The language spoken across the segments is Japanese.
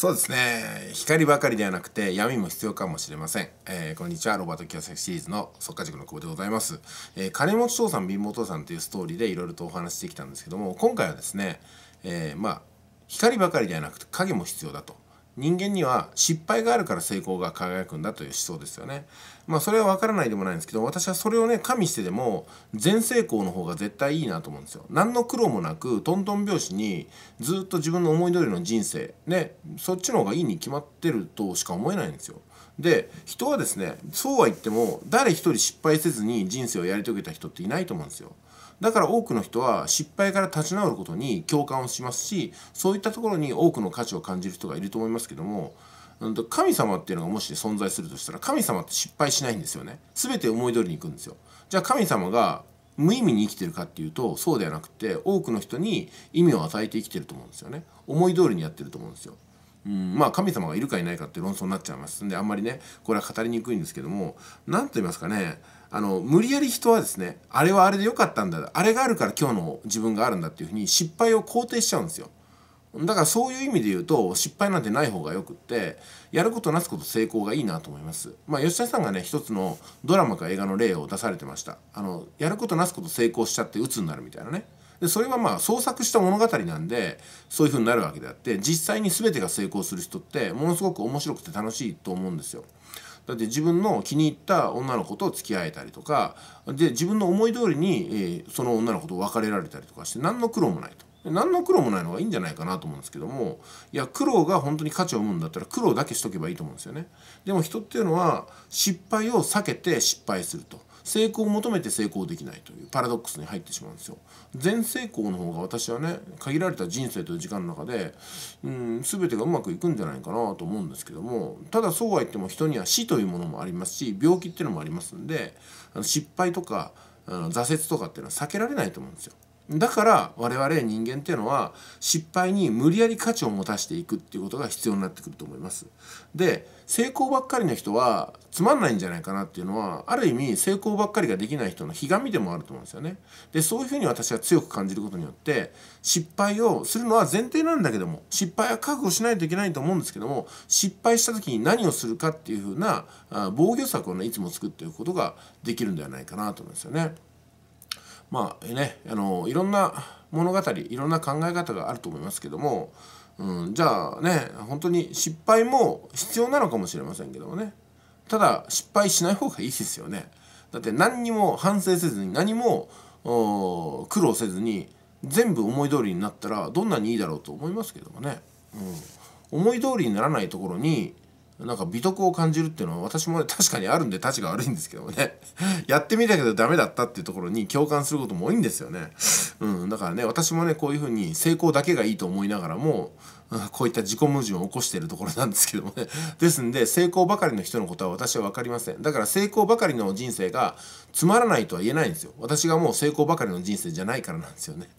そうですね光ばかりではなくて闇も必要かもしれません、えー、こんにちはロバート清崎シリーズの即家塾の久保でございます、えー、金持ち父さん貧乏父さんというストーリーでいろいろとお話ししてきたんですけども今回はですね、えー、まあ光ばかりではなくて影も必要だと人間には失敗があるから成功が輝くんだという思想ですよね。まあそれは分からないでもないんですけど私はそれをね加味してでも全成功の方が絶対いいなと思うんですよ。何の苦労もなくトントン拍子にずっと自分の思い通りの人生ねそっちの方がいいに決まってるとしか思えないんですよ。で人はですねそうは言っても誰一人失敗せずに人生をやり遂げた人っていないと思うんですよ。だから多くの人は失敗から立ち直ることに共感をしますしそういったところに多くの価値を感じる人がいると思いますけども神様っていうのがもし存在するとしたら神様って失敗しないんですよね全て思い通りにいくんですよじゃあ神様が無意味に生きてるかっていうとそうではなくて多くの人に意味を与えて生きてると思うんですよね思い通りにやってると思うんですようんまあ神様がいるかいないかって論争になっちゃいますんであんまりねこれは語りにくいんですけども何と言いますかねあの無理やり人はですねあれはあれでよかったんだあれがあるから今日の自分があるんだっていうふうに失敗を肯定しちゃうんですよ。だからそういう意味で言うと失敗なんてない方がよくってやることなすこと成功がいいなと思いますまあ吉田さんがね一つのドラマか映画の例を出されてましたあのやることなすこと成功しちゃって鬱になるみたいなねでそれはまあ創作した物語なんでそういうふうになるわけであって実際に全てが成功する人ってものすごく面白くて楽しいと思うんですよだって自分の気に入った女の子と付き合えたりとかで自分の思い通りに、えー、その女の子と別れられたりとかして何の苦労もないと何の苦労もないのがいいんじゃないかなと思うんですけどもいや苦労が本当に価値を生むんだったら苦労だけしとけばいいと思うんですよねでも人っていうのは失敗を避けて失敗すると成功を求めて成功できないというパラドックスに入ってしまうんですよ全成功の方が私はね限られた人生という時間の中でうん全てがうまくいくんじゃないかなと思うんですけどもただそうは言っても人には死というものもありますし病気っていうのもありますんで失敗とか挫折とかっていうのは避けられないと思うんですよだから我々人間っていうのは失敗に無理やり価値を持たしていくっていうことが必要になってくると思います。で成功ばっかりの人はつまんないんじゃないかなっていうのはある意味成功ばっかりができない人のひがみでもあると思うんですよね。でそういうふうに私は強く感じることによって失敗をするのは前提なんだけども失敗は覚悟しないといけないと思うんですけども失敗した時に何をするかっていうふうな防御策をねいつも作っていくことができるんではないかなと思うんですよね。まあねあのいろんな物語いろんな考え方があると思いますけども、うん、じゃあね本当に失敗も必要なのかもしれませんけどもねただ失敗しない方がいいですよね。だって何にも反省せずに何も苦労せずに全部思い通りになったらどんなにいいだろうと思いますけどもね、うん、思い通りにならないところになんか美徳を感じるっていうのは私もね確かにあるんで立ちが悪いんですけどもね やってみたけどダメだったっていうところに共感することも多いんですよね、うん、だからね私もねこういうふうに成功だけがいいと思いながらもこういった自己矛盾を起こしているところなんですけどもね。ですんで、成功ばかりの人のことは私は分かりません。だから成功ばかりの人生がつまらないとは言えないんですよ。私がもう成功ばかりの人生じゃないからなんですよね。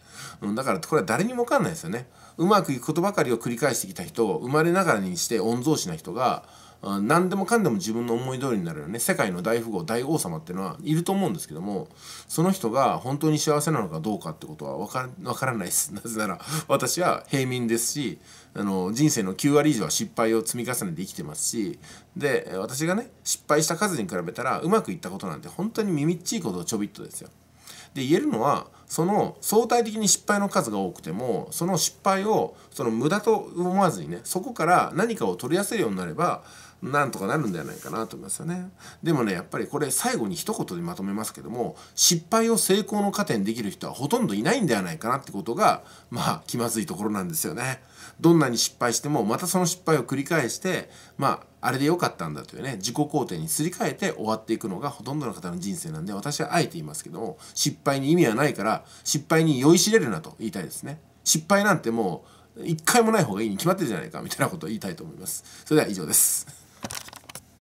うん、だからこれは誰にも分かんないですよね。うまくいくことばかりを繰り返してきた人を生まれながらにして御曹司な人が、何でもかんでも自分の思い通りになるよね世界の大富豪大王様っていうのはいると思うんですけどもその人が本当に幸せなのかどうかってことは分か分からないです なぜなら私は平民ですしあの人生の9割以上は失敗を積み重ねて生きてますしで私がね失敗した数に比べたらうまくいったことなんて本当にみみっちいことちょびっとですよ。で言えるのはその相対的に失敗の数が多くてもその失敗をその無駄と思わずにねそこから何かを取り出せるようになればなんとかなるんじゃないかなと思いますよね。でもねやっぱりこれ最後に一言でまとめますけども失敗を成功の糧にできる人はほとんどいないんではないかなってことがまあ気まずいところなんですよね。どんなに失敗してもまたその失敗を繰り返してまああれで良かったんだというね自己肯定にすり替えて終わっていくのがほとんどの方の人生なんで私はあえて言いますけども失敗に意味はないから失敗に酔いしれるなと言いたいですね失敗なんてもう一回もない方がいいに決まってるじゃないかみたいなことを言いたいと思いますそれでは以上です